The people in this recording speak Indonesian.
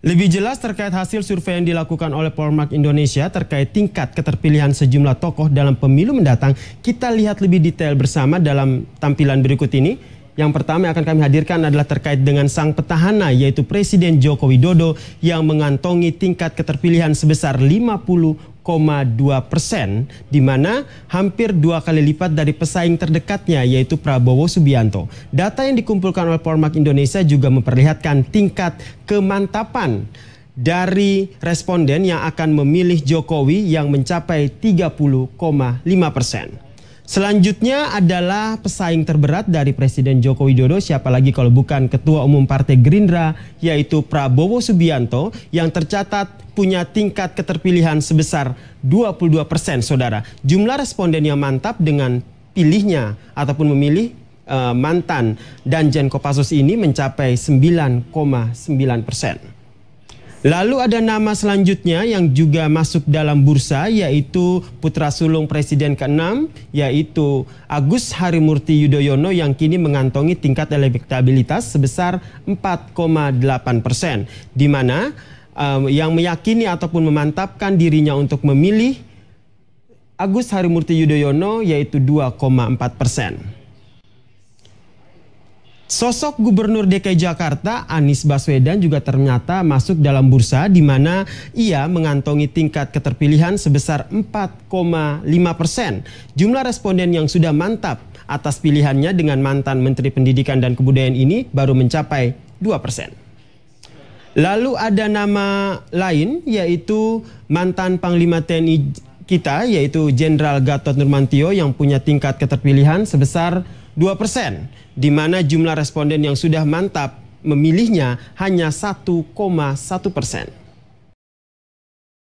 Lebih jelas terkait hasil survei yang dilakukan oleh Polmark Indonesia terkait tingkat keterpilihan sejumlah tokoh dalam pemilu mendatang, kita lihat lebih detail bersama dalam tampilan berikut ini. Yang pertama yang akan kami hadirkan adalah terkait dengan sang petahana yaitu Presiden Joko Widodo yang mengantongi tingkat keterpilihan sebesar persen, di mana hampir dua kali lipat dari pesaing terdekatnya yaitu Prabowo Subianto. Data yang dikumpulkan oleh Polmark Indonesia juga memperlihatkan tingkat kemantapan dari responden yang akan memilih Jokowi yang mencapai 30,5 persen. Selanjutnya adalah pesaing terberat dari Presiden Joko Widodo siapa lagi kalau bukan Ketua Umum Partai Gerindra yaitu Prabowo Subianto yang tercatat punya tingkat keterpilihan sebesar 22 persen saudara. Jumlah responden yang mantap dengan pilihnya ataupun memilih uh, mantan dan Jenko Pasus ini mencapai 9,9 persen. Lalu ada nama selanjutnya yang juga masuk dalam bursa yaitu putra sulung Presiden ke-6 yaitu Agus Harimurti Yudhoyono yang kini mengantongi tingkat elektabilitas sebesar 4,8 persen. Di mana um, yang meyakini ataupun memantapkan dirinya untuk memilih Agus Harimurti Yudhoyono yaitu 2,4 persen. Sosok Gubernur DKI Jakarta Anies Baswedan juga ternyata masuk dalam bursa di mana ia mengantongi tingkat keterpilihan sebesar 4,5 persen. Jumlah responden yang sudah mantap atas pilihannya dengan mantan Menteri Pendidikan dan Kebudayaan ini baru mencapai 2 persen. Lalu ada nama lain yaitu mantan Panglima TNI kita yaitu Jenderal Gatot Nurmantio yang punya tingkat keterpilihan sebesar 2 persen, di mana jumlah responden yang sudah mantap memilihnya hanya 1,1 persen.